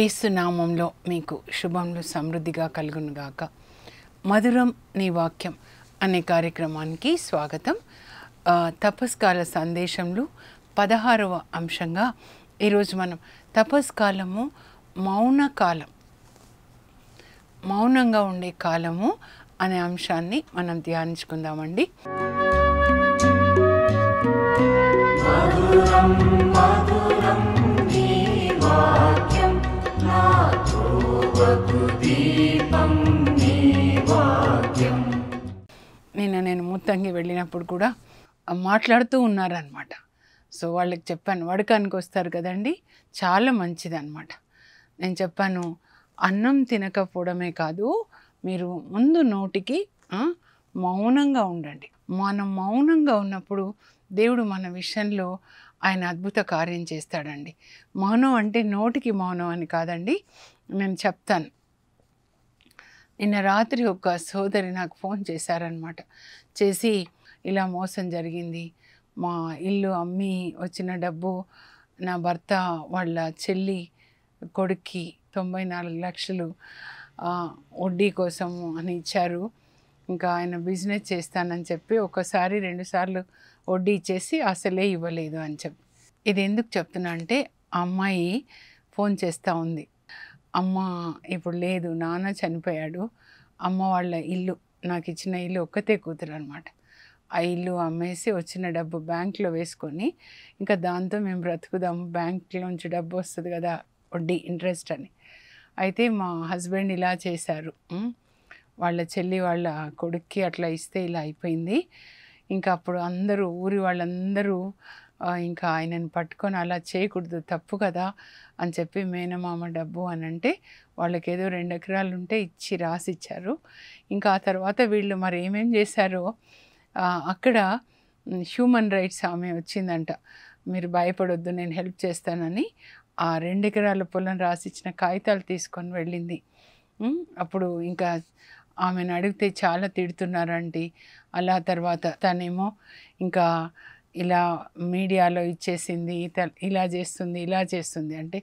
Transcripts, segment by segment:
ఏసునామంలో మీకు శుభములు సమృద్ధిగా గాక మధురం నీ వాక్యం అనే కార్యక్రమానికి స్వాగతం తపస్కాల సందేశంలో పదహారవ అంశంగా ఈరోజు మనం తపస్కాలము మౌన కాలం మౌనంగా ఉండే కాలము అనే అంశాన్ని మనం ధ్యానించుకుందామండి నిన్న నేను ముత్తంగి వెళ్ళినప్పుడు కూడా మాట్లాడుతూ ఉన్నారనమాట సో వాళ్ళకి చెప్పాను వడకానికి వస్తారు కదండి చాలా మంచిదన్నమాట నేను చెప్పాను అన్నం తినకపోవడమే కాదు మీరు ముందు నోటికి మౌనంగా ఉండండి మనం మౌనంగా ఉన్నప్పుడు దేవుడు మన విషయంలో ఆయన అద్భుత కార్యం చేస్తాడండి మౌనం అంటే నోటికి మౌనం అని కాదండి నేను చెప్తాను నిన్న రాత్రి ఒక సోదరి నాకు ఫోన్ చేశారనమాట చేసి ఇలా మోసం జరిగింది మా ఇల్లు అమ్మి వచ్చిన డబ్బు నా భర్త వాళ్ళ చెల్లి కొడుక్కి తొంభై నాలుగు లక్షలు వడ్డీ కోసం అని ఇచ్చారు ఇంకా ఆయన బిజినెస్ చేస్తానని చెప్పి ఒకసారి రెండుసార్లు వడ్డీ ఇచ్చేసి అసలే ఇవ్వలేదు అని చెప్పి ఇది ఎందుకు చెప్తున్నా అంటే అమ్మాయి ఫోన్ చేస్తూ ఉంది అమ్మ ఇప్పుడు లేదు నాన్న చనిపోయాడు అమ్మ వాళ్ళ ఇల్లు నాకు ఇచ్చిన ఇల్లు ఒక్కతే కూతురు అనమాట ఆ ఇల్లు అమ్మేసి వచ్చిన డబ్బు బ్యాంక్లో వేసుకొని ఇంకా దాంతో మేము బ్రతుకుదాము బ్యాంక్లోంచి డబ్బు వస్తుంది కదా వడ్డీ ఇంట్రెస్ట్ అని అయితే మా హస్బెండ్ ఇలా చేశారు వాళ్ళ చెల్లి వాళ్ళ కొడుక్కి అట్లా ఇస్తే ఇలా అయిపోయింది ఇంకా అప్పుడు అందరూ ఊరి వాళ్ళందరూ ఇంకా ఆయనను పట్టుకొని అలా చేయకూడదు తప్పు కదా అని చెప్పి మేనమామ డబ్బు అని అంటే వాళ్ళకి ఏదో రెండు ఎకరాలు ఉంటే ఇచ్చి రాసిచ్చారు ఇంకా ఆ తర్వాత వీళ్ళు మరి ఏమేం చేశారో అక్కడ హ్యూమన్ రైట్స్ ఆమె వచ్చిందంట మీరు భయపడొద్దు నేను హెల్ప్ చేస్తానని ఆ రెండు ఎకరాల పొలం రాసిచ్చిన కాగితాలు తీసుకొని వెళ్ళింది అప్పుడు ఇంకా ఆమెను అడిగితే చాలా తిడుతున్నారంటే అలా తర్వాత తనేమో ఇంకా ఇలా మీడియాలో ఇచ్చేసింది ఇలా చేస్తుంది ఇలా చేస్తుంది అంటే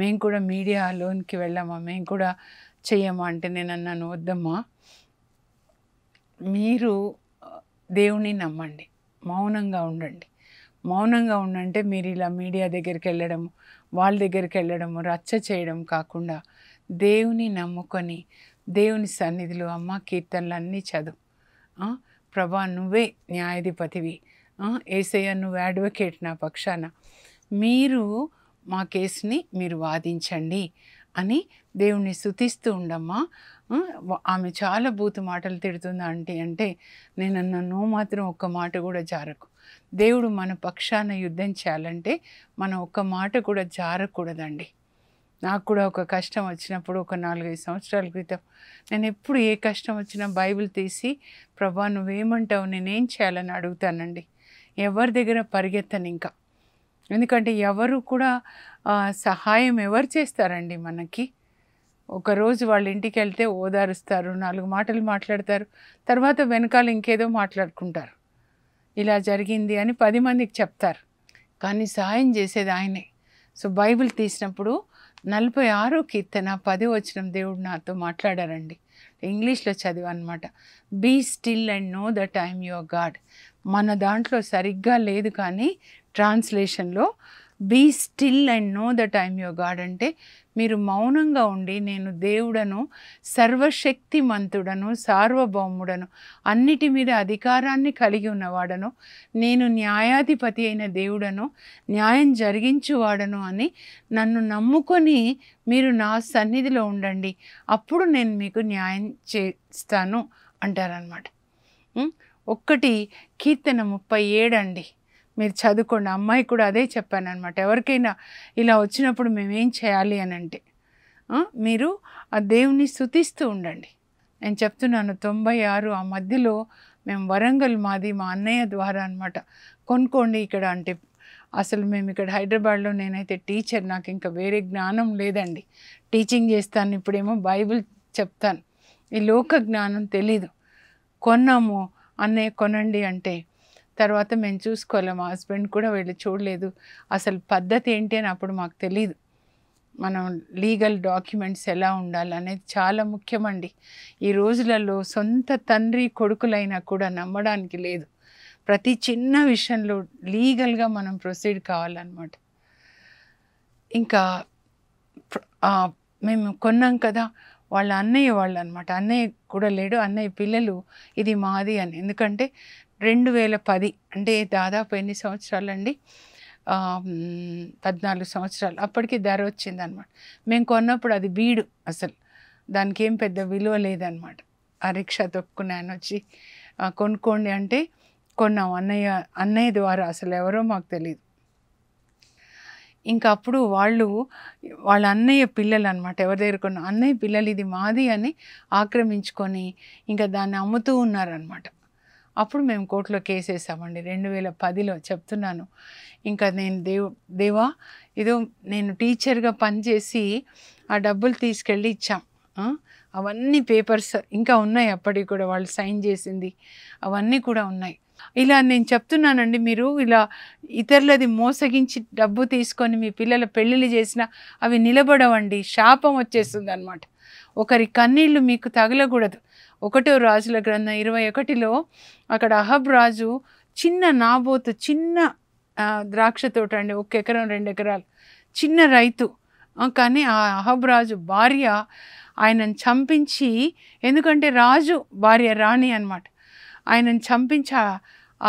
మేము కూడా మీడియాలోనికి వెళ్ళామా మేము కూడా చెయ్యమా అంటే నేను అన్నాను వద్దమ్మా మీరు దేవుని నమ్మండి మౌనంగా ఉండండి మౌనంగా ఉండంటే మీరు ఇలా మీడియా దగ్గరికి వెళ్ళడము వాళ్ళ దగ్గరికి వెళ్ళడము రచ్చ చేయడం కాకుండా దేవుని నమ్ముకొని దేవుని సన్నిధిలో అమ్మ కీర్తనలు అన్నీ చదువు ప్రభా నువ్వే న్యాయాధిపతివి ఏసయ్య నువ్వు అడ్వకేట్ నా పక్షాన మీరు మా కేసుని మీరు వాదించండి అని దేవుణ్ణి శుతిస్తూ ఉండమ్మా ఆమె చాలా బూతు మాటలు తిడుతుంది ఆంటీ అంటే నేను నువ్వు మాత్రం ఒక్క మాట కూడా జారకు దేవుడు మన పక్షాన యుద్ధం చేయాలంటే మనం ఒక్క మాట కూడా జారకూడదండి నాకు కూడా ఒక కష్టం వచ్చినప్పుడు ఒక నాలుగైదు సంవత్సరాల క్రితం నేను ఎప్పుడు ఏ కష్టం వచ్చినా బైబిల్ తీసి ప్రభా నువ్వేమంటావు నేనేం చేయాలని అడుగుతానండి ఎవరి దగ్గర పరిగెత్తను ఇంకా ఎందుకంటే ఎవరు కూడా సహాయం ఎవరు చేస్తారండి మనకి ఒకరోజు వాళ్ళ ఇంటికి వెళ్తే ఓదారుస్తారు నాలుగు మాటలు మాట్లాడతారు తర్వాత వెనకాల ఇంకేదో మాట్లాడుకుంటారు ఇలా జరిగింది అని పది మందికి చెప్తారు కానీ సహాయం చేసేది ఆయనే సో బైబిల్ తీసినప్పుడు నలభై ఆరో కీర్తన పది వచ్చిన దేవుడు నాతో మాట్లాడారండి ఇంగ్లీష్లో చదివి అనమాట be still and know the time your God మన దాంట్లో సరిగ్గా లేదు కానీ ట్రాన్స్లేషన్లో be still and know the time your God అంటే మీరు మౌనంగా ఉండి నేను దేవుడను సర్వశక్తిమంతుడను సార్వభౌముడను అన్నిటి మీద అధికారాన్ని కలిగి ఉన్నవాడను నేను న్యాయాధిపతి అయిన దేవుడను న్యాయం జరిగించువాడను అని నన్ను నమ్ముకొని మీరు నా సన్నిధిలో ఉండండి అప్పుడు నేను మీకు న్యాయం చేస్తాను అంటారనమాట ఒక్కటి కీర్తన ముప్పై ఏడండి మీరు చదువుకోండి అమ్మాయి కూడా అదే చెప్పాను అనమాట ఎవరికైనా ఇలా వచ్చినప్పుడు మేమేం చేయాలి అని అంటే మీరు ఆ దేవుని స్థుతిస్తూ ఉండండి నేను చెప్తున్నాను తొంభై ఆరు ఆ మధ్యలో మేము వరంగల్ మాది మా అన్నయ్య ద్వారా అనమాట కొనుక్కోండి ఇక్కడ అంటే అసలు మేము ఇక్కడ హైదరాబాద్లో నేనైతే టీచర్ నాకు ఇంకా వేరే జ్ఞానం లేదండి టీచింగ్ చేస్తాను ఇప్పుడేమో బైబిల్ చెప్తాను ఈ లోక జ్ఞానం తెలీదు కొన్నాము అన్నయ్య కొనండి అంటే తర్వాత మేము చూసుకోలేం మా హస్బెండ్ కూడా వెళ్ళి చూడలేదు అసలు పద్ధతి ఏంటి అని అప్పుడు మాకు తెలియదు మనం లీగల్ డాక్యుమెంట్స్ ఎలా ఉండాలి అనేది చాలా ముఖ్యమండి ఈ రోజులలో సొంత తండ్రి కొడుకులైనా కూడా నమ్మడానికి లేదు ప్రతి చిన్న విషయంలో లీగల్గా మనం ప్రొసీడ్ కావాలన్నమాట ఇంకా మేము కొన్నాం కదా వాళ్ళ అన్నయ్య వాళ్ళు అనమాట అన్నయ్య కూడా లేడు అన్నయ్య పిల్లలు ఇది మాది అని ఎందుకంటే రెండు వేల పది అంటే దాదాపు ఎన్ని సంవత్సరాలండి పద్నాలుగు సంవత్సరాలు అప్పటికి ధర వచ్చింది అనమాట మేము కొన్నప్పుడు అది బీడు అసలు దానికి ఏం పెద్ద విలువ లేదనమాట ఆ రిక్షా తొక్కున్నాను వచ్చి కొనుక్కోండి అంటే కొన్నాం అన్నయ్య అన్నయ్య ద్వారా అసలు ఎవరో మాకు తెలియదు ఇంకా అప్పుడు వాళ్ళు వాళ్ళ అన్నయ్య పిల్లలు అనమాట ఎవరి దగ్గర కొన్నా అన్నయ్య పిల్లలు ఇది మాది అని ఆక్రమించుకొని ఇంకా దాన్ని అమ్ముతూ ఉన్నారనమాట అప్పుడు మేము కోర్టులో కేసు వేసామండి రెండు వేల పదిలో చెప్తున్నాను ఇంకా నేను దేవు దేవా ఏదో నేను టీచర్గా పనిచేసి ఆ డబ్బులు తీసుకెళ్ళి ఇచ్చాం అవన్నీ పేపర్స్ ఇంకా ఉన్నాయి అప్పటికి కూడా వాళ్ళు సైన్ చేసింది అవన్నీ కూడా ఉన్నాయి ఇలా నేను చెప్తున్నానండి మీరు ఇలా ఇతరులది మోసగించి డబ్బు తీసుకొని మీ పిల్లల పెళ్ళిళ్ళు చేసినా అవి నిలబడవండి శాపం వచ్చేస్తుంది అనమాట ఒకరి కన్నీళ్ళు మీకు తగలకూడదు ఒకటో రాజుల గ్రంథం ఇరవై ఒకటిలో అక్కడ అహబ్ రాజు చిన్న నాబోతు చిన్న ద్రాక్ష తోట అండి ఒక ఎకరం రెండు ఎకరాలు చిన్న రైతు కానీ ఆ అహబ్ రాజు భార్య ఆయనను చంపించి ఎందుకంటే రాజు భార్య రాణి అనమాట ఆయనను చంపించి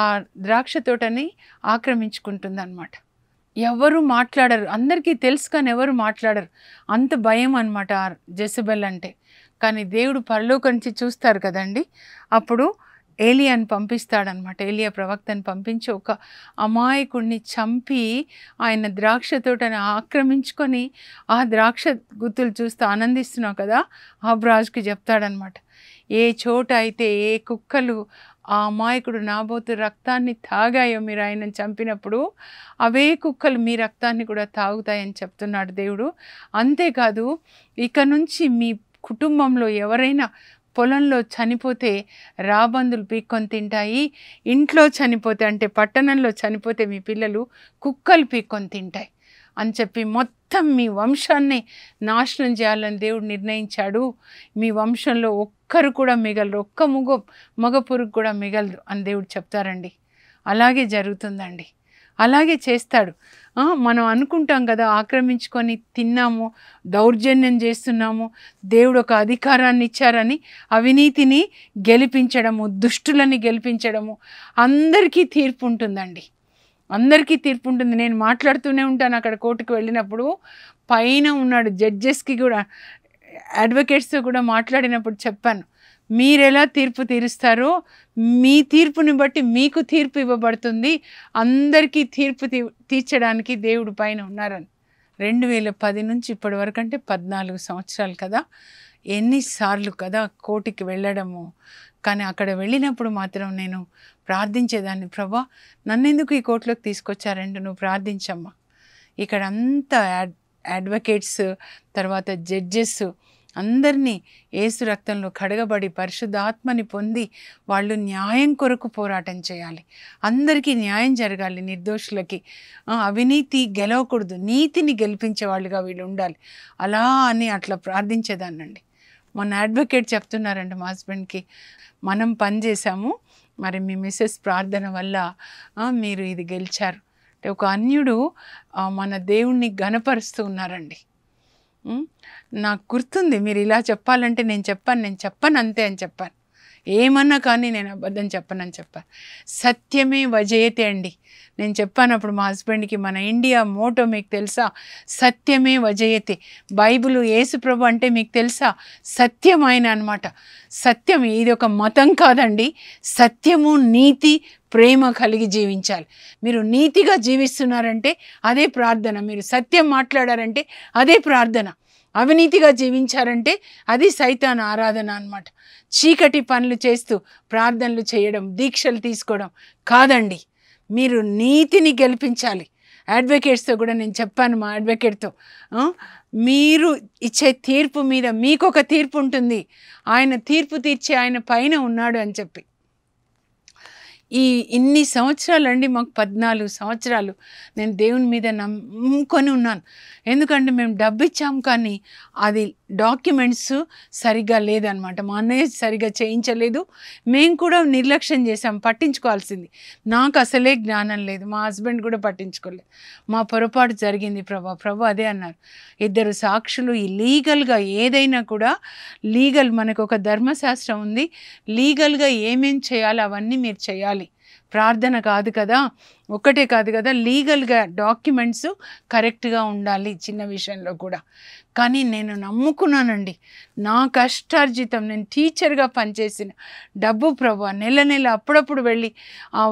ఆ ద్రాక్ష తోటని ఆక్రమించుకుంటుంది అనమాట ఎవరు మాట్లాడరు అందరికీ తెలుసు కానీ ఎవరు మాట్లాడరు అంత భయం అనమాట జెసబెల్ అంటే కానీ దేవుడు పరలోక నుంచి చూస్తారు కదండి అప్పుడు ఏలియాని పంపిస్తాడనమాట ఏలియా ప్రవక్తను పంపించి ఒక అమాయకుడిని చంపి ఆయన ద్రాక్ష తోటను ఆక్రమించుకొని ఆ ద్రాక్ష గుత్తులు చూస్తూ ఆనందిస్తున్నావు కదా ఆబ్రాజుకి చెప్తాడనమాట ఏ చోట అయితే ఏ కుక్కలు ఆ అమాయకుడు నాబోతు రక్తాన్ని తాగాయో మీరు ఆయనను చంపినప్పుడు అవే కుక్కలు మీ రక్తాన్ని కూడా తాగుతాయని చెప్తున్నాడు దేవుడు అంతేకాదు ఇక నుంచి మీ కుటుంబంలో ఎవరైనా పొలంలో చనిపోతే రాబందులు పీక్కొని తింటాయి ఇంట్లో చనిపోతే అంటే పట్టణంలో చనిపోతే మీ పిల్లలు కుక్కలు పీక్కొని తింటాయి అని చెప్పి మొత్తం మీ వంశాన్ని నాశనం చేయాలని దేవుడు నిర్ణయించాడు మీ వంశంలో ఒక్కరు కూడా మిగలరు ఒక్క ముగ మగ పురుగు కూడా మిగలదు అని దేవుడు చెప్తారండి అలాగే జరుగుతుందండి అలాగే చేస్తాడు మనం అనుకుంటాం కదా ఆక్రమించుకొని తిన్నాము దౌర్జన్యం చేస్తున్నాము దేవుడు ఒక అధికారాన్ని ఇచ్చారని అవినీతిని గెలిపించడము దుష్టులని గెలిపించడము అందరికీ తీర్పు ఉంటుందండి అందరికీ తీర్పు ఉంటుంది నేను మాట్లాడుతూనే ఉంటాను అక్కడ కోర్టుకు వెళ్ళినప్పుడు పైన ఉన్నాడు జడ్జెస్కి కూడా అడ్వకేట్స్తో కూడా మాట్లాడినప్పుడు చెప్పాను మీరెలా తీర్పు తీరుస్తారో మీ తీర్పుని బట్టి మీకు తీర్పు ఇవ్వబడుతుంది అందరికీ తీర్పు తీర్చడానికి దేవుడు పైన ఉన్నారని రెండు వేల పది నుంచి ఇప్పటి వరకు అంటే పద్నాలుగు సంవత్సరాలు కదా ఎన్నిసార్లు కదా కోటికి వెళ్ళడము కానీ అక్కడ వెళ్ళినప్పుడు మాత్రం నేను ప్రార్థించేదాన్ని ప్రభా నన్నెందుకు ఈ కోర్టులోకి తీసుకొచ్చారంటే నువ్వు ప్రార్థించమ్మా ఇక్కడ అంతా యాడ్ అడ్వకేట్స్ తర్వాత జడ్జెస్ అందరినీ ఏసు రక్తంలో కడగబడి పరిశుద్ధాత్మని పొంది వాళ్ళు న్యాయం కొరకు పోరాటం చేయాలి అందరికీ న్యాయం జరగాలి నిర్దోషులకి అవినీతి గెలవకూడదు నీతిని గెలిపించే వాళ్ళుగా వీళ్ళు ఉండాలి అలా అని అట్లా ప్రార్థించేదానండి మొన్న అడ్వకేట్ చెప్తున్నారండి మా హస్బెండ్కి మనం పని మరి మీ మిస్సెస్ ప్రార్థన వల్ల మీరు ఇది గెలిచారు అంటే ఒక అన్యుడు మన దేవుణ్ణి గనపరుస్తూ ఉన్నారండి నాకు గుర్తుంది మీరు ఇలా చెప్పాలంటే నేను చెప్పాను నేను చెప్పను అంతే అని చెప్పాను ఏమన్నా కానీ నేను అబద్ధం చెప్పనని చెప్పాను సత్యమే వజయతే అండి నేను చెప్పాను అప్పుడు మా హస్బెండ్కి మన ఇండియా మోటో మీకు తెలుసా సత్యమే వజయతే బైబుల్ యేసుప్రభు అంటే మీకు తెలుసా సత్యం ఆయన అనమాట సత్యం ఇది ఒక మతం కాదండి సత్యము నీతి ప్రేమ కలిగి జీవించాలి మీరు నీతిగా జీవిస్తున్నారంటే అదే ప్రార్థన మీరు సత్యం మాట్లాడారంటే అదే ప్రార్థన అవినీతిగా జీవించారంటే అది సైతాన్ ఆరాధన అనమాట చీకటి పనులు చేస్తూ ప్రార్థనలు చేయడం దీక్షలు తీసుకోవడం కాదండి మీరు నీతిని గెలిపించాలి అడ్వకేట్స్తో కూడా నేను చెప్పాను మా అడ్వకేట్తో మీరు ఇచ్చే తీర్పు మీద మీకు ఒక తీర్పు ఉంటుంది ఆయన తీర్పు తీర్చే ఆయన పైన ఉన్నాడు అని చెప్పి ఈ ఇన్ని సంవత్సరాలండి మాకు పద్నాలుగు సంవత్సరాలు నేను దేవుని మీద నమ్ముకొని ఉన్నాను ఎందుకంటే మేము డబ్బు ఇచ్చాము కానీ అది డాక్యుమెంట్స్ సరిగ్గా లేదనమాట మా అన్నయ్య సరిగ్గా చేయించలేదు మేము కూడా నిర్లక్ష్యం చేసాం పట్టించుకోవాల్సింది నాకు అసలే జ్ఞానం లేదు మా హస్బెండ్ కూడా పట్టించుకోలేదు మా పొరపాటు జరిగింది ప్రభా ప్రభు అదే అన్నారు ఇద్దరు సాక్షులు ఈ లీగల్గా ఏదైనా కూడా లీగల్ మనకు ఒక ధర్మశాస్త్రం ఉంది లీగల్గా ఏమేం చేయాలి అవన్నీ మీరు చేయాలి ప్రార్థన కాదు కదా ఒక్కటే కాదు కదా లీగల్గా డాక్యుమెంట్స్ కరెక్ట్గా ఉండాలి చిన్న విషయంలో కూడా కానీ నేను నమ్ముకున్నానండి నా కష్టార్జితం నేను టీచర్గా పనిచేసిన డబ్బు ప్రభు నెల నెల అప్పుడప్పుడు వెళ్ళి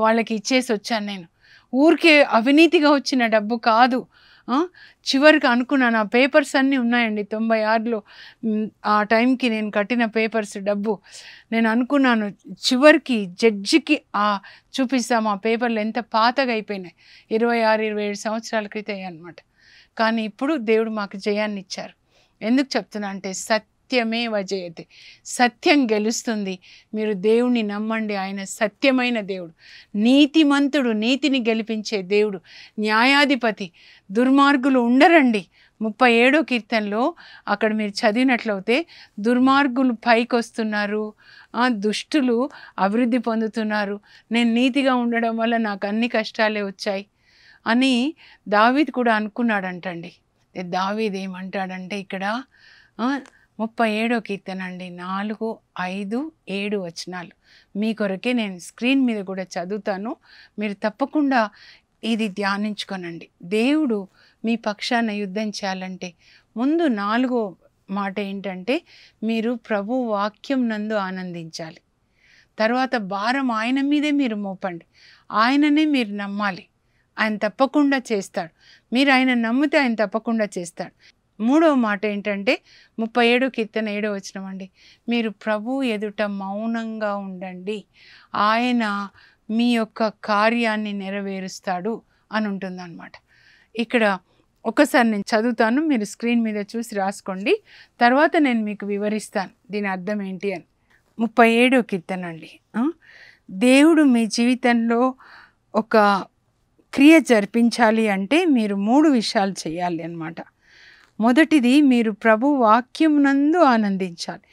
వాళ్ళకి ఇచ్చేసి వచ్చాను నేను ఊరికే అవినీతిగా వచ్చిన డబ్బు కాదు చివరికి అనుకున్నాను నా పేపర్స్ అన్నీ ఉన్నాయండి తొంభై ఆరులో ఆ టైంకి నేను కట్టిన పేపర్స్ డబ్బు నేను అనుకున్నాను చివరికి జడ్జికి ఆ చూపిస్తాం ఆ పేపర్లు ఎంత పాతగా అయిపోయినాయి ఇరవై ఆరు ఇరవై ఏడు సంవత్సరాల క్రితం అనమాట కానీ ఇప్పుడు దేవుడు మాకు జయాన్ని ఇచ్చారు ఎందుకు చెప్తున్నా అంటే సత్ సత్యమే వజయతే సత్యం గెలుస్తుంది మీరు దేవుణ్ణి నమ్మండి ఆయన సత్యమైన దేవుడు నీతిమంతుడు నీతిని గెలిపించే దేవుడు న్యాయాధిపతి దుర్మార్గులు ఉండరండి ముప్పై ఏడో కీర్తనలో అక్కడ మీరు చదివినట్లయితే దుర్మార్గులు పైకి వస్తున్నారు దుష్టులు అభివృద్ధి పొందుతున్నారు నేను నీతిగా ఉండడం వల్ల నాకు అన్ని కష్టాలే వచ్చాయి అని దావీద్ కూడా అనుకున్నాడంటండి దావీద్ ఏమంటాడంటే ఇక్కడ ముప్పై ఏడో కీర్తన అండి నాలుగు ఐదు ఏడు వచనాలు మీ కొరకే నేను స్క్రీన్ మీద కూడా చదువుతాను మీరు తప్పకుండా ఇది ధ్యానించుకోనండి దేవుడు మీ పక్షాన యుద్ధం చేయాలంటే ముందు నాలుగో మాట ఏంటంటే మీరు ప్రభు వాక్యం నందు ఆనందించాలి తర్వాత భారం ఆయన మీదే మీరు మోపండి ఆయననే మీరు నమ్మాలి ఆయన తప్పకుండా చేస్తాడు మీరు ఆయన నమ్మితే ఆయన తప్పకుండా చేస్తాడు మూడవ మాట ఏంటంటే ముప్పై ఏడు కీర్తన ఏడో వచ్చినమండి మీరు ప్రభు ఎదుట మౌనంగా ఉండండి ఆయన మీ యొక్క కార్యాన్ని నెరవేరుస్తాడు అని ఉంటుందన్నమాట ఇక్కడ ఒకసారి నేను చదువుతాను మీరు స్క్రీన్ మీద చూసి రాసుకోండి తర్వాత నేను మీకు వివరిస్తాను దీని అర్థం ఏంటి అని ముప్పై ఏడో కీర్తన అండి దేవుడు మీ జీవితంలో ఒక క్రియ జరిపించాలి అంటే మీరు మూడు విషయాలు చేయాలి అనమాట మొదటిది మీరు ప్రభు వాక్యమునందు ఆనందించాలి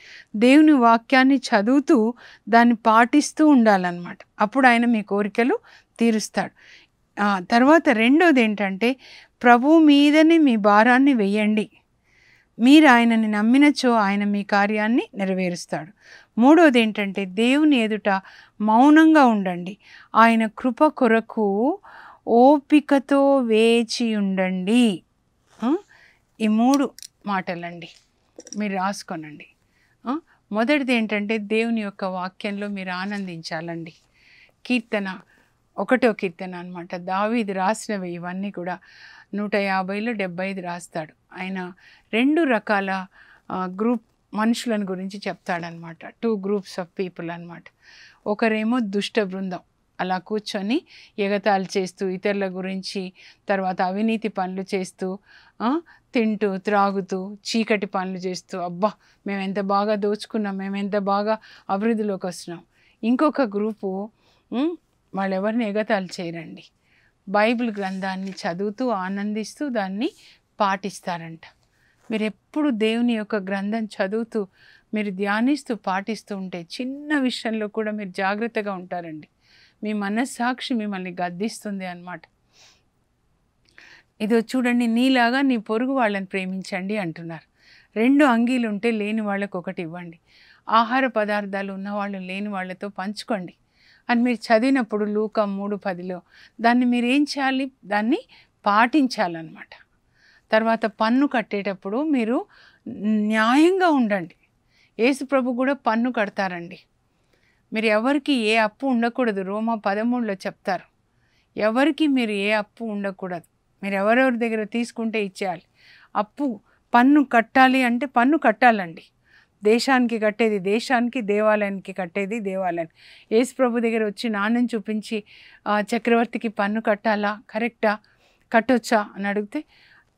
దేవుని వాక్యాన్ని చదువుతూ దాన్ని పాటిస్తూ ఉండాలన్నమాట అప్పుడు ఆయన మీ కోరికలు తీరుస్తాడు తర్వాత రెండోది ఏంటంటే ప్రభు మీదనే మీ భారాన్ని వేయండి మీరు ఆయనని నమ్మినచో ఆయన మీ కార్యాన్ని నెరవేరుస్తాడు మూడోది ఏంటంటే దేవుని ఎదుట మౌనంగా ఉండండి ఆయన కృప కొరకు ఓపికతో వేచి ఉండండి ఈ మూడు మాటలండి మీరు రాసుకోనండి మొదటిది ఏంటంటే దేవుని యొక్క వాక్యంలో మీరు ఆనందించాలండి కీర్తన ఒకటో కీర్తన అనమాట దావీది రాసినవి ఇవన్నీ కూడా నూట యాభైలో డెబ్బై ఐదు రాస్తాడు ఆయన రెండు రకాల గ్రూప్ మనుషులను గురించి చెప్తాడనమాట టూ గ్రూప్స్ ఆఫ్ పీపుల్ అనమాట ఒకరేమో దుష్ట బృందం అలా కూర్చొని ఎగతాలు చేస్తూ ఇతరుల గురించి తర్వాత అవినీతి పనులు చేస్తూ తింటూ త్రాగుతూ చీకటి పనులు చేస్తూ అబ్బా మేము ఎంత బాగా దోచుకున్నాం మేము ఎంత బాగా అభివృద్ధిలోకి వస్తున్నాం ఇంకొక గ్రూపు వాళ్ళు ఎవరిని ఎగతాలు చేయరండి బైబిల్ గ్రంథాన్ని చదువుతూ ఆనందిస్తూ దాన్ని పాటిస్తారంట మీరు ఎప్పుడు దేవుని యొక్క గ్రంథం చదువుతూ మీరు ధ్యానిస్తూ పాటిస్తూ ఉంటే చిన్న విషయంలో కూడా మీరు జాగ్రత్తగా ఉంటారండి మీ మనస్సాక్షి మిమ్మల్ని గద్దిస్తుంది అనమాట ఇదో చూడండి నీలాగా నీ పొరుగు వాళ్ళని ప్రేమించండి అంటున్నారు రెండు అంగీలు ఉంటే లేని వాళ్ళకు ఒకటి ఇవ్వండి ఆహార పదార్థాలు ఉన్నవాళ్ళు లేని వాళ్ళతో పంచుకోండి అని మీరు చదివినప్పుడు లూక మూడు పదిలో దాన్ని మీరు ఏం చేయాలి దాన్ని పాటించాలన్నమాట తర్వాత పన్ను కట్టేటప్పుడు మీరు న్యాయంగా ఉండండి ప్రభు కూడా పన్ను కడతారండి మీరు ఎవరికి ఏ అప్పు ఉండకూడదు రోమా పదమూడులో చెప్తారు ఎవరికి మీరు ఏ అప్పు ఉండకూడదు మీరు ఎవరెవరి దగ్గర తీసుకుంటే ఇచ్చేయాలి అప్పు పన్ను కట్టాలి అంటే పన్ను కట్టాలండి దేశానికి కట్టేది దేశానికి దేవాలయానికి కట్టేది దేవాలయం యేసు ప్రభు దగ్గర వచ్చి నాన్నని చూపించి చక్రవర్తికి పన్ను కట్టాలా కరెక్టా కట్టొచ్చా అని అడిగితే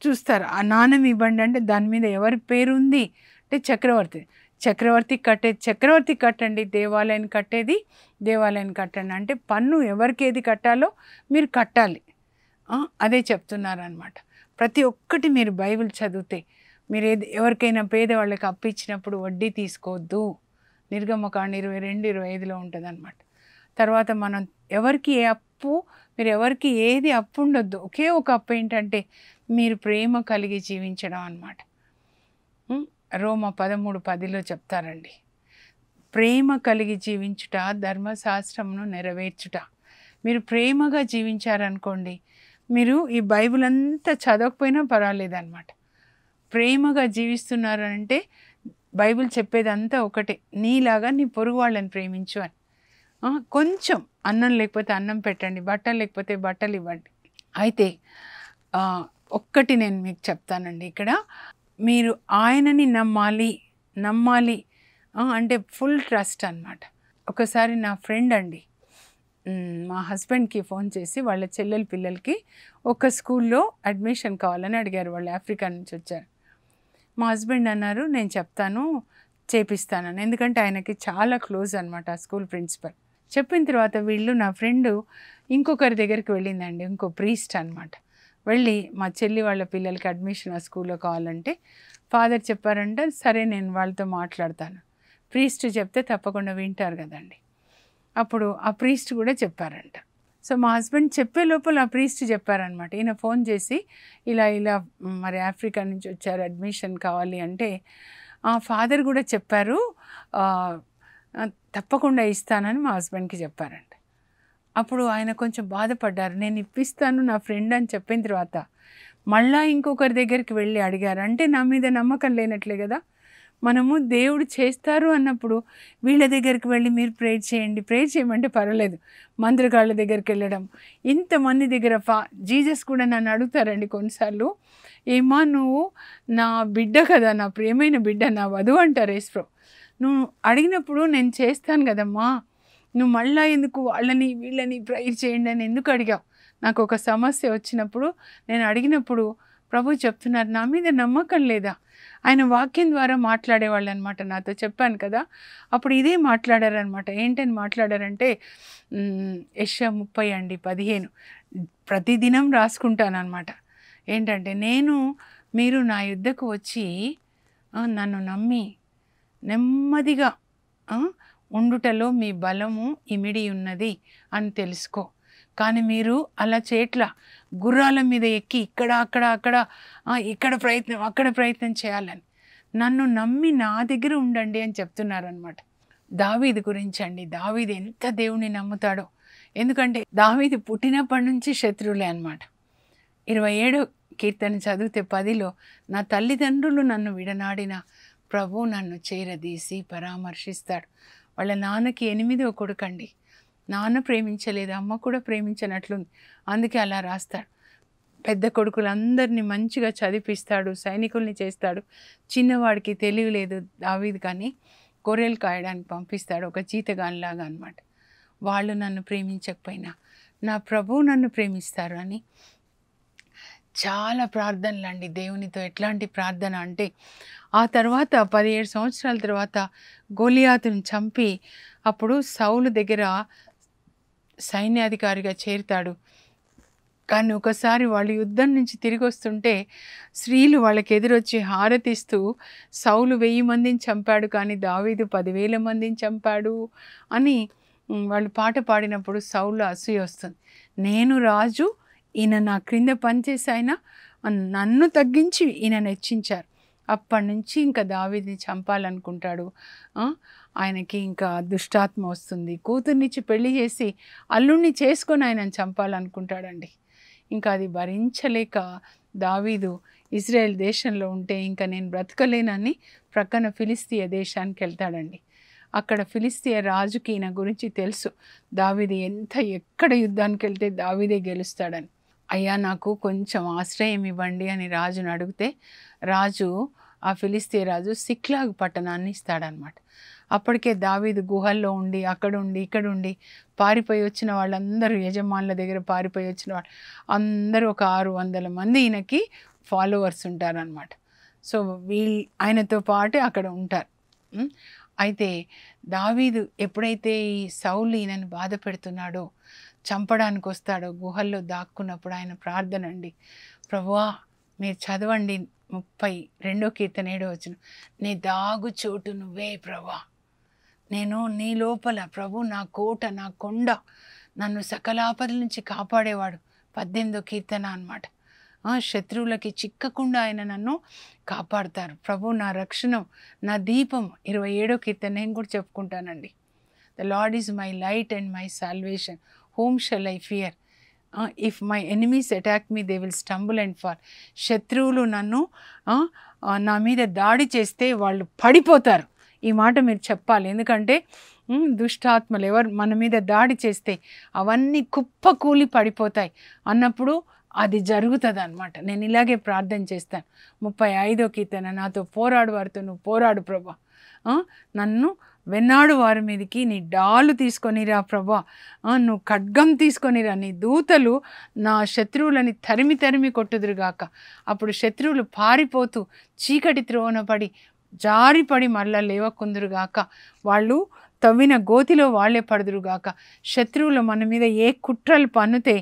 చూస్తారు ఆ నాణ్యం ఇవ్వండి అంటే దాని మీద ఎవరి పేరు ఉంది అంటే చక్రవర్తి చక్రవర్తి కట్టేది చక్రవర్తి కట్టండి దేవాలయం కట్టేది దేవాలయం కట్టండి అంటే పన్ను ఎవరికి ఏది కట్టాలో మీరు కట్టాలి అదే చెప్తున్నారనమాట ప్రతి ఒక్కటి మీరు బైబిల్ చదివితే మీరు ఏది ఎవరికైనా పేదవాళ్ళకి అప్పించినప్పుడు వడ్డీ తీసుకోవద్దు నిర్గమ్మకాండ ఇరవై రెండు ఇరవై ఐదులో ఉంటుంది అనమాట తర్వాత మనం ఎవరికి ఏ అప్పు మీరు ఎవరికి ఏది అప్పు ఉండొద్దు ఒకే ఒక అప్పు ఏంటంటే మీరు ప్రేమ కలిగి జీవించడం అనమాట రోమ పదమూడు పదిలో చెప్తారండి ప్రేమ కలిగి జీవించుట ధర్మశాస్త్రంను నెరవేర్చుట మీరు ప్రేమగా జీవించారనుకోండి మీరు ఈ బైబిల్ అంతా చదవకపోయినా పర్వాలేదన్నమాట ప్రేమగా జీవిస్తున్నారంటే బైబిల్ చెప్పేదంతా ఒకటే నీలాగా నీ పొరుగు వాళ్ళని ప్రేమించు అని కొంచెం అన్నం లేకపోతే అన్నం పెట్టండి బట్టలు లేకపోతే బట్టలు ఇవ్వండి అయితే ఒక్కటి నేను మీకు చెప్తానండి ఇక్కడ మీరు ఆయనని నమ్మాలి నమ్మాలి అంటే ఫుల్ ట్రస్ట్ అనమాట ఒకసారి నా ఫ్రెండ్ అండి మా హస్బెండ్కి ఫోన్ చేసి వాళ్ళ చెల్లెల పిల్లలకి ఒక స్కూల్లో అడ్మిషన్ కావాలని అడిగారు వాళ్ళు ఆఫ్రికా నుంచి వచ్చారు మా హస్బెండ్ అన్నారు నేను చెప్తాను చేపిస్తానని ఎందుకంటే ఆయనకి చాలా క్లోజ్ అనమాట ఆ స్కూల్ ప్రిన్సిపల్ చెప్పిన తర్వాత వీళ్ళు నా ఫ్రెండ్ ఇంకొకరి దగ్గరికి వెళ్ళిందండి ఇంకో ప్రీస్ట్ అనమాట వెళ్ళి మా చెల్లి వాళ్ళ పిల్లలకి అడ్మిషన్ ఆ స్కూల్లో కావాలంటే ఫాదర్ చెప్పారంటే సరే నేను వాళ్ళతో మాట్లాడతాను ప్రీస్ట్ చెప్తే తప్పకుండా వింటారు కదండి అప్పుడు ఆ ప్రీస్ట్ కూడా చెప్పారంట సో మా హస్బెండ్ చెప్పే లోపల ఆ ప్రీస్ట్ చెప్పారనమాట ఈయన ఫోన్ చేసి ఇలా ఇలా మరి ఆఫ్రికా నుంచి వచ్చారు అడ్మిషన్ కావాలి అంటే ఆ ఫాదర్ కూడా చెప్పారు తప్పకుండా ఇస్తానని మా హస్బెండ్కి చెప్పారంట అప్పుడు ఆయన కొంచెం బాధపడ్డారు నేను ఇప్పిస్తాను నా ఫ్రెండ్ అని చెప్పిన తర్వాత మళ్ళా ఇంకొకరి దగ్గరికి వెళ్ళి అడిగారు అంటే నా మీద నమ్మకం లేనట్లే కదా మనము దేవుడు చేస్తారు అన్నప్పుడు వీళ్ళ దగ్గరికి వెళ్ళి మీరు ప్రే చేయండి ప్రే చేయమంటే పర్వాలేదు మంత్రగాళ్ళ దగ్గరికి వెళ్ళడం ఇంతమంది దగ్గర ఫా జీజస్ కూడా నన్ను అడుగుతారండి కొన్నిసార్లు ఏమా నువ్వు నా బిడ్డ కదా నా ప్రేమైన బిడ్డ నా వధువు అంటారు ఏస్ప్రో నువ్వు అడిగినప్పుడు నేను చేస్తాను కదమ్మా నువ్వు మళ్ళీ ఎందుకు వాళ్ళని వీళ్ళని ప్రైర్ చేయండి అని ఎందుకు అడిగావు నాకు ఒక సమస్య వచ్చినప్పుడు నేను అడిగినప్పుడు ప్రభు చెప్తున్నారు నా మీద నమ్మకం లేదా ఆయన వాక్యం ద్వారా మాట్లాడేవాళ్ళు అనమాట నాతో చెప్పాను కదా అప్పుడు ఇదే మాట్లాడారనమాట ఏంటని మాట్లాడారంటే యశ ముప్పై అండి పదిహేను ప్రతిదినం రాసుకుంటానమాట ఏంటంటే నేను మీరు నా యుద్ధకు వచ్చి నన్ను నమ్మి నెమ్మదిగా ఉండుటలో మీ బలము ఇమిడి ఉన్నది అని తెలుసుకో కానీ మీరు అలా చేట్ల గుర్రాల మీద ఎక్కి ఇక్కడ అక్కడ అక్కడ ఇక్కడ ప్రయత్నం అక్కడ ప్రయత్నం చేయాలని నన్ను నమ్మి నా దగ్గర ఉండండి అని చెప్తున్నారనమాట దావీది గురించి అండి దావీది ఎంత దేవుణ్ణి నమ్ముతాడో ఎందుకంటే దావీది పుట్టినప్పటి నుంచి శత్రువులే అనమాట ఇరవై ఏడు కీర్తన చదివితే పదిలో నా తల్లిదండ్రులు నన్ను విడనాడిన ప్రభు నన్ను చేరదీసి పరామర్శిస్తాడు వాళ్ళ నాన్నకి ఎనిమిదో అండి నాన్న ప్రేమించలేదు అమ్మ కూడా ప్రేమించినట్లుంది అందుకే అలా రాస్తాడు పెద్ద కొడుకులందరినీ మంచిగా చదివిపిస్తాడు సైనికుల్ని చేస్తాడు చిన్నవాడికి తెలివి లేదు దావీది కానీ గొర్రెలు కాయడానికి పంపిస్తాడు ఒక జీతగానిలాగా అనమాట వాళ్ళు నన్ను ప్రేమించకపోయినా నా ప్రభువు నన్ను ప్రేమిస్తారు అని చాలా ప్రార్థనలు అండి దేవునితో ఎట్లాంటి ప్రార్థన అంటే ఆ తర్వాత పదిహేడు సంవత్సరాల తర్వాత గోలియాతును చంపి అప్పుడు సౌలు దగ్గర సైన్యాధికారిగా చేరుతాడు కానీ ఒకసారి వాళ్ళు యుద్ధం నుంచి తిరిగి వస్తుంటే స్త్రీలు వాళ్ళకి ఎదురొచ్చి హారతిస్తూ సౌలు వెయ్యి మందిని చంపాడు కానీ దావీదు పదివేల మందిని చంపాడు అని వాళ్ళు పాట పాడినప్పుడు సౌలు అసూయ వస్తుంది నేను రాజు ఈయన నా క్రింద పనిచేసి ఆయన నన్ను తగ్గించి ఈయన హెచ్చించారు అప్పటి నుంచి ఇంకా దావిదిని చంపాలనుకుంటాడు ఆయనకి ఇంకా దుష్టాత్మ వస్తుంది కూతుర్నిచ్చి పెళ్లి చేసి అల్లుణ్ణి చేసుకొని ఆయనను చంపాలనుకుంటాడండి ఇంకా అది భరించలేక దావీదు ఇజ్రాయెల్ దేశంలో ఉంటే ఇంకా నేను బ్రతకలేనని ప్రక్కన ఫిలిస్తీయ దేశానికి వెళ్తాడండి అక్కడ ఫిలిస్తీయ రాజుకి ఈయన గురించి తెలుసు దావిది ఎంత ఎక్కడ యుద్ధానికి వెళ్తే దావిదే గెలుస్తాడని అయ్యా నాకు కొంచెం ఆశ్రయం ఇవ్వండి అని రాజును అడిగితే రాజు ఆ ఫిలిస్తే రాజు సిక్లాగ్ పట్టణాన్ని ఇస్తాడనమాట అప్పటికే దావీదు గుహల్లో ఉండి అక్కడుండి ఇక్కడుండి పారిపోయి వచ్చిన వాళ్ళందరూ యజమానుల దగ్గర పారిపోయి వచ్చిన వాళ్ళు అందరూ ఒక ఆరు వందల మంది ఈయనకి ఫాలోవర్స్ ఉంటారనమాట సో వీళ్ళు ఆయనతో పాటు అక్కడ ఉంటారు అయితే దావీదు ఎప్పుడైతే ఈ సౌలు ఈయనను బాధ పెడుతున్నాడో చంపడానికి వస్తాడు గుహల్లో దాక్కున్నప్పుడు ఆయన ప్రార్థన అండి ప్రభువా మీరు చదవండి ముప్పై రెండో కీర్తన ఏడో వచ్చిన నీ దాగు చోటు నువ్వే ప్రభా నేను నీ లోపల ప్రభు నా కోట నా కొండ నన్ను సకలాపదల నుంచి కాపాడేవాడు పద్దెనిమిదో కీర్తన అనమాట శత్రువులకి చిక్కకుండా ఆయన నన్ను కాపాడతారు ప్రభు నా రక్షణం నా దీపం ఇరవై ఏడో కీర్తన నేను కూడా చెప్పుకుంటానండి the Lord is my light and my salvation whom shall I fear? If my enemies attack me they will stumble and fall శత్రువులు నన్ను నా మీద దాడి చేస్తే వాళ్ళు పడిపోతారు ఈ మాట మీరు చెప్పాలి ఎందుకంటే దుష్టాత్మలు ఎవరు మన మీద దాడి చేస్తే అవన్నీ కుప్ప కూలి పడిపోతాయి అన్నప్పుడు అది జరుగుతుంది అనమాట నేను ఇలాగే ప్రార్థన చేస్తాను ముప్పై ఐదో కీర్తన నాతో పోరాడు వారితో నువ్వు పోరాడు ప్రభా నన్ను వెన్నాడు వారి మీదకి నీ డాలు తీసుకొనిరా ప్రభా నువ్వు ఖడ్గం తీసుకొనిరా నీ దూతలు నా శత్రువులని తరిమి తరిమి కొట్టుదురుగాక అప్పుడు శత్రువులు పారిపోతూ చీకటి త్రోన పడి జారిపడి మళ్ళా లేవకుందురుగాక వాళ్ళు తవ్విన గోతిలో వాళ్ళే పడదురుగాక శత్రువులు మన మీద ఏ కుట్రలు పన్నుతే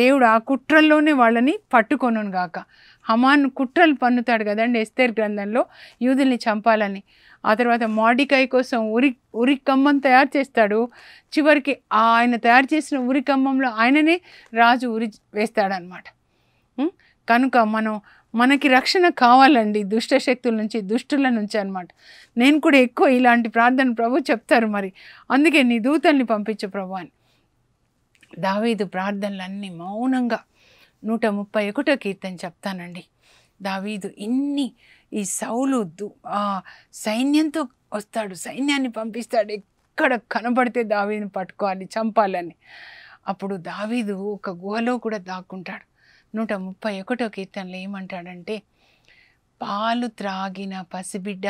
దేవుడు ఆ కుట్రల్లోనే వాళ్ళని పట్టుకొనుగాక హమాన్ కుట్రలు పన్నుతాడు కదండి ఎస్తేర్ గ్రంథంలో యూదుల్ని చంపాలని ఆ తర్వాత మాడికాయ కోసం ఉరి ఉరికమ్మం తయారు చేస్తాడు చివరికి ఆయన తయారు చేసిన కమ్మంలో ఆయననే రాజు ఉరి వేస్తాడనమాట కనుక మనం మనకి రక్షణ కావాలండి దుష్ట శక్తుల నుంచి దుష్టుల నుంచి అనమాట నేను కూడా ఎక్కువ ఇలాంటి ప్రార్థన ప్రభు చెప్తారు మరి అందుకే నీ దూతల్ని పంపించు ప్రభు అని దావీదు ప్రార్థనలన్నీ మౌనంగా నూట ముప్పై ఒకటో కీర్తన చెప్తానండి దావీదు ఇన్ని ఈ సౌలు సైన్యంతో వస్తాడు సైన్యాన్ని పంపిస్తాడు ఎక్కడ కనబడితే దావీని పట్టుకోవాలి చంపాలని అప్పుడు దావీదు ఒక గుహలో కూడా దాక్కుంటాడు నూట ముప్పై ఒకటో కీర్తనలో ఏమంటాడంటే పాలు త్రాగిన పసిబిడ్డ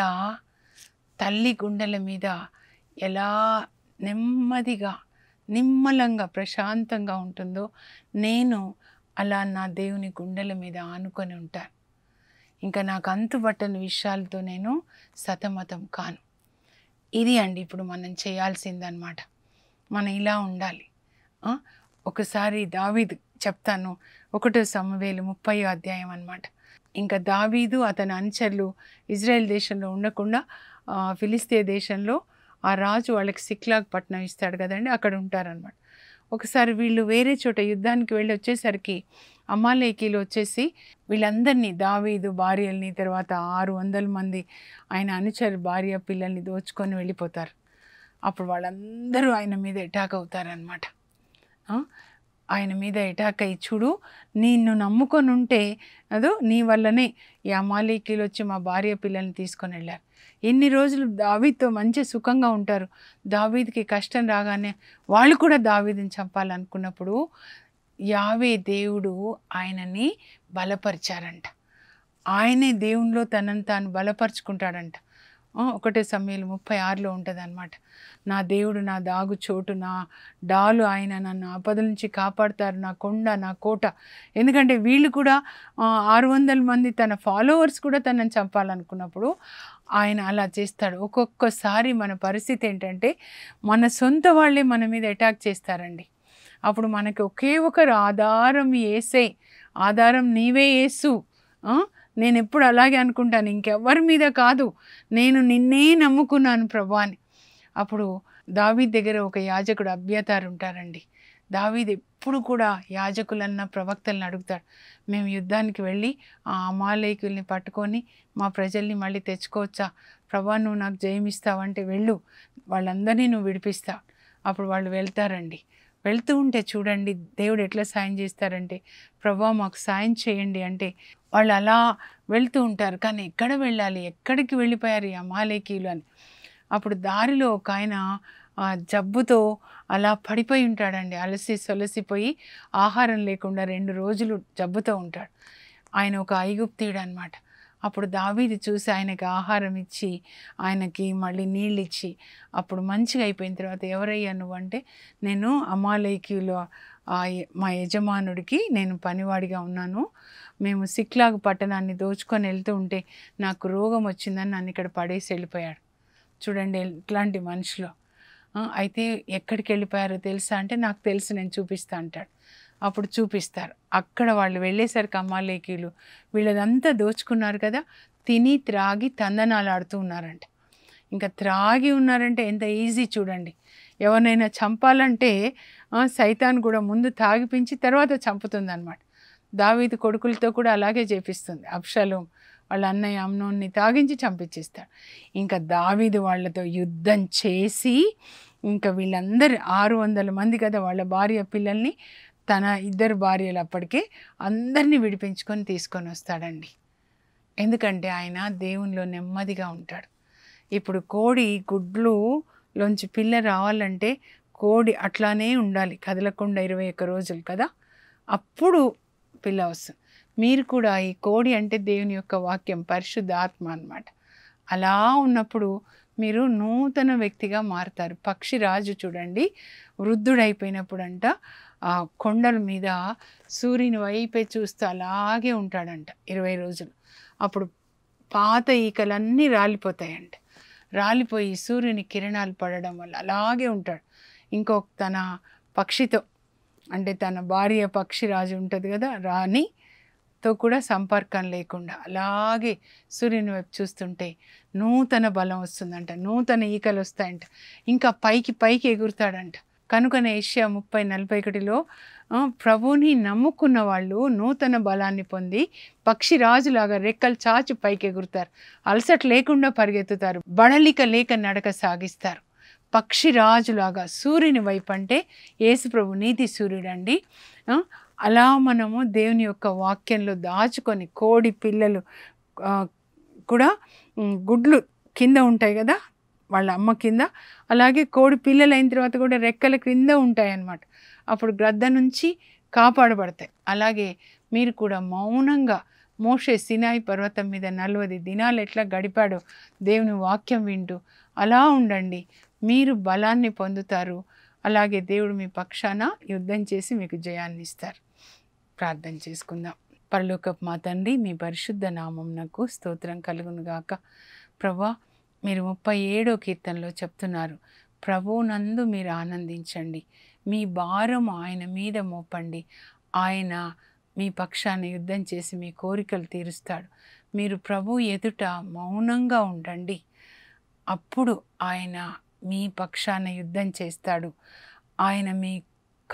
తల్లి గుండెల మీద ఎలా నెమ్మదిగా నిమ్మలంగా ప్రశాంతంగా ఉంటుందో నేను అలా నా దేవుని గుండెల మీద ఆనుకొని ఉంటాను ఇంకా నాకు అంతుబట్టని విషయాలతో నేను సతమతం కాను ఇది అండి ఇప్పుడు మనం చేయాల్సిందనమాట మనం ఇలా ఉండాలి ఒకసారి దావీదు చెప్తాను ఒకటో సమవేలు ముప్పై అధ్యాయం అనమాట ఇంకా దావీదు అతని అనుచరులు ఇజ్రాయెల్ దేశంలో ఉండకుండా ఫిలిస్తే దేశంలో ఆ రాజు వాళ్ళకి సిక్లాగ్ పట్నం ఇస్తాడు కదండి అక్కడ ఉంటారనమాట ఒకసారి వీళ్ళు వేరే చోట యుద్ధానికి వెళ్ళి వచ్చేసరికి అమాలేకీలు వచ్చేసి వీళ్ళందరినీ దావీదు భార్యల్ని తర్వాత ఆరు వందల మంది ఆయన అనుచరు భార్య పిల్లల్ని దోచుకొని వెళ్ళిపోతారు అప్పుడు వాళ్ళందరూ ఆయన మీద ఎటాక్ అవుతారనమాట ఆయన మీద ఎటాక్ అయ్యి చూడు నిన్ను నమ్ముకొని ఉంటే అదో నీ వల్లనే ఈ అమాలేకీలు వచ్చి మా భార్య పిల్లల్ని తీసుకొని వెళ్ళారు ఎన్ని రోజులు దావీతో మంచి సుఖంగా ఉంటారు దావీదికి కష్టం రాగానే వాళ్ళు కూడా దావీదిని చంపాలనుకున్నప్పుడు యావే దేవుడు ఆయనని బలపరిచారంట ఆయనే దేవునిలో తనని తాను బలపరుచుకుంటాడంట ఒకటే సమయంలో ముప్పై ఆరులో ఉంటుంది అనమాట నా దేవుడు నా దాగు చోటు నా డాలు ఆయన నన్ను ఆపదల నుంచి కాపాడుతారు నా కొండ నా కోట ఎందుకంటే వీళ్ళు కూడా ఆరు వందల మంది తన ఫాలోవర్స్ కూడా తనని చంపాలనుకున్నప్పుడు ఆయన అలా చేస్తాడు ఒక్కొక్కసారి మన పరిస్థితి ఏంటంటే మన సొంత వాళ్ళే మన మీద అటాక్ చేస్తారండి అప్పుడు మనకి ఒకే ఒకరు ఆధారం ఏసే ఆధారం నీవే వేసు నేను ఎప్పుడు అలాగే అనుకుంటాను ఇంకెవ్వరి మీద కాదు నేను నిన్నే నమ్ముకున్నాను ప్రభు అని అప్పుడు దావీ దగ్గర ఒక యాజకుడు అభ్యతారు ఉంటారండి దావీద్ ఎప్పుడు కూడా యాజకులన్న ప్రవక్తలను అడుగుతాడు మేము యుద్ధానికి వెళ్ళి ఆ అమాలయకుల్ని పట్టుకొని మా ప్రజల్ని మళ్ళీ తెచ్చుకోవచ్చా ప్రభా నువ్వు నాకు జయమిస్తావంటే వెళ్ళు వాళ్ళందరినీ నువ్వు విడిపిస్తావు అప్పుడు వాళ్ళు వెళ్తారండి వెళ్తూ ఉంటే చూడండి దేవుడు ఎట్లా సాయం చేస్తారంటే ప్రభా మాకు సాయం చేయండి అంటే వాళ్ళు అలా వెళ్తూ ఉంటారు కానీ ఎక్కడ వెళ్ళాలి ఎక్కడికి వెళ్ళిపోయారు ఈ అమాలేకీలు అని అప్పుడు దారిలో ఒక ఆయన జబ్బుతో అలా పడిపోయి ఉంటాడండి అలసి సొలసిపోయి ఆహారం లేకుండా రెండు రోజులు జబ్బుతో ఉంటాడు ఆయన ఒక ఐగుప్తీయుడు అనమాట అప్పుడు దావీది చూసి ఆయనకి ఆహారం ఇచ్చి ఆయనకి మళ్ళీ నీళ్ళు ఇచ్చి అప్పుడు మంచిగా అయిపోయిన తర్వాత ఎవరయ్యా అంటే నేను అమాలయకీలో మా యజమానుడికి నేను పనివాడిగా ఉన్నాను మేము సిక్లాగ్ పట్టణాన్ని దోచుకొని వెళ్తూ ఉంటే నాకు రోగం వచ్చిందని నన్ను ఇక్కడ పడేసి వెళ్ళిపోయాడు చూడండి ఇట్లాంటి మనుషులు అయితే ఎక్కడికి వెళ్ళిపోయారో తెలుసా అంటే నాకు తెలుసు నేను చూపిస్తా అంటాడు అప్పుడు చూపిస్తారు అక్కడ వాళ్ళు వెళ్ళేసరికి అమ్మాలేకీలు వీళ్ళదంతా దోచుకున్నారు కదా తిని త్రాగి తందనాలు ఆడుతూ ఉన్నారంట ఇంకా త్రాగి ఉన్నారంటే ఎంత ఈజీ చూడండి ఎవరినైనా చంపాలంటే సైతాన్ కూడా ముందు తాగిపించి తర్వాత చంపుతుంది అనమాట దావీది కొడుకులతో కూడా అలాగే చేపిస్తుంది అప్షలోం వాళ్ళ అన్నయ్య అమ్నోన్ని తాగించి చంపించేస్తాడు ఇంకా దావీదు వాళ్ళతో యుద్ధం చేసి ఇంకా వీళ్ళందరూ ఆరు వందల మంది కదా వాళ్ళ భార్య పిల్లల్ని తన ఇద్దరు భార్యలు అప్పటికే అందరినీ విడిపించుకొని తీసుకొని వస్తాడండి ఎందుకంటే ఆయన దేవునిలో నెమ్మదిగా ఉంటాడు ఇప్పుడు కోడి గుడ్లు లోంచి పిల్ల రావాలంటే కోడి అట్లానే ఉండాలి కదలకుండా ఇరవై ఒక్క రోజులు కదా అప్పుడు పిల్ల వస్తుంది మీరు కూడా ఈ కోడి అంటే దేవుని యొక్క వాక్యం పరిశుద్ధ ఆత్మ అనమాట అలా ఉన్నప్పుడు మీరు నూతన వ్యక్తిగా మారుతారు పక్షి రాజు చూడండి వృద్ధుడైపోయినప్పుడు అంట ఆ కొండల మీద సూర్యుని వైపే చూస్తూ అలాగే ఉంటాడంట ఇరవై రోజులు అప్పుడు పాత ఈకలన్నీ రాలిపోతాయంట రాలిపోయి సూర్యుని కిరణాలు పడడం వల్ల అలాగే ఉంటాడు ఇంకొక తన పక్షితో అంటే తన భార్య పక్షి రాజు ఉంటుంది కదా రాణి తో కూడా సంపర్కం లేకుండా అలాగే సూర్యుని వైపు చూస్తుంటే నూతన బలం వస్తుందంట నూతన ఈకలు వస్తాయంట ఇంకా పైకి పైకి ఎగురుతాడంట కనుకన ఏషియా ముప్పై నలభై ఒకటిలో ప్రభుని నమ్ముకున్న వాళ్ళు నూతన బలాన్ని పొంది పక్షి రాజులాగా రెక్కలు చాచి పైకి ఎగురుతారు అలసట లేకుండా పరిగెత్తుతారు బడలిక లేక నడక సాగిస్తారు పక్షి రాజులాగా సూర్యుని వైపు అంటే యేసుప్రభు నీతి సూర్యుడండి అలా మనము దేవుని యొక్క వాక్యంలో దాచుకొని కోడి పిల్లలు కూడా గుడ్లు కింద ఉంటాయి కదా వాళ్ళ అమ్మ కింద అలాగే కోడి పిల్లలు అయిన తర్వాత కూడా రెక్కల క్రింద ఉంటాయన్నమాట అప్పుడు గ్రద్ద నుంచి కాపాడబడతాయి అలాగే మీరు కూడా మౌనంగా మోషే సినాయి పర్వతం మీద నలవది దినాలు ఎట్లా గడిపాడో దేవుని వాక్యం వింటూ అలా ఉండండి మీరు బలాన్ని పొందుతారు అలాగే దేవుడు మీ పక్షాన యుద్ధం చేసి మీకు జయాన్ని ఇస్తారు ప్రార్థన చేసుకుందాం పర్లోకప్ మా తండ్రి మీ పరిశుద్ధ నామం నాకు స్తోత్రం కలుగునుగాక ప్రభా మీరు ముప్పై ఏడో కీర్తనలో చెప్తున్నారు ప్రభునందు మీరు ఆనందించండి మీ భారం ఆయన మీద మోపండి ఆయన మీ పక్షాన్ని యుద్ధం చేసి మీ కోరికలు తీరుస్తాడు మీరు ప్రభు ఎదుట మౌనంగా ఉండండి అప్పుడు ఆయన మీ పక్షాన యుద్ధం చేస్తాడు ఆయన మీ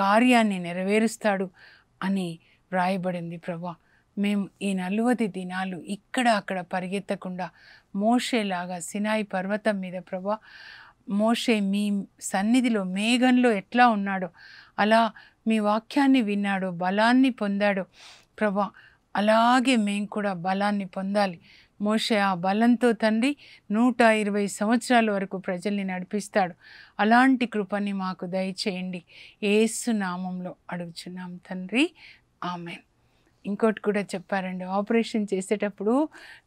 కార్యాన్ని నెరవేరుస్తాడు అని వ్రాయబడింది ప్రభా మేము ఈ నలువది దినాలు ఇక్కడ అక్కడ పరిగెత్తకుండా మోషేలాగా సినాయి పర్వతం మీద ప్రభా మోషే మీ సన్నిధిలో మేఘంలో ఎట్లా ఉన్నాడో అలా మీ వాక్యాన్ని విన్నాడు బలాన్ని పొందాడు ప్రభా అలాగే మేము కూడా బలాన్ని పొందాలి మోషే ఆ బలంతో తండ్రి నూట ఇరవై సంవత్సరాల వరకు ప్రజల్ని నడిపిస్తాడు అలాంటి కృపని మాకు దయచేయండి ఏసు నామంలో అడుగుచున్నాం తండ్రి ఆమెన్ ఇంకోటి కూడా చెప్పారండి ఆపరేషన్ చేసేటప్పుడు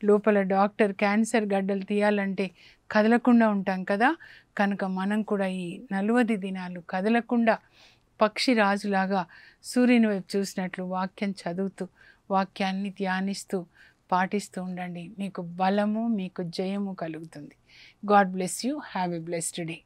లోపల డాక్టర్ క్యాన్సర్ గడ్డలు తీయాలంటే కదలకుండా ఉంటాం కదా కనుక మనం కూడా ఈ నలవది దినాలు కదలకుండా పక్షి రాజులాగా సూర్యుని వైపు చూసినట్లు వాక్యం చదువుతూ వాక్యాన్ని ధ్యానిస్తూ పాటిస్తూ ఉండండి మీకు బలము మీకు జయము కలుగుతుంది God bless you have a blessed day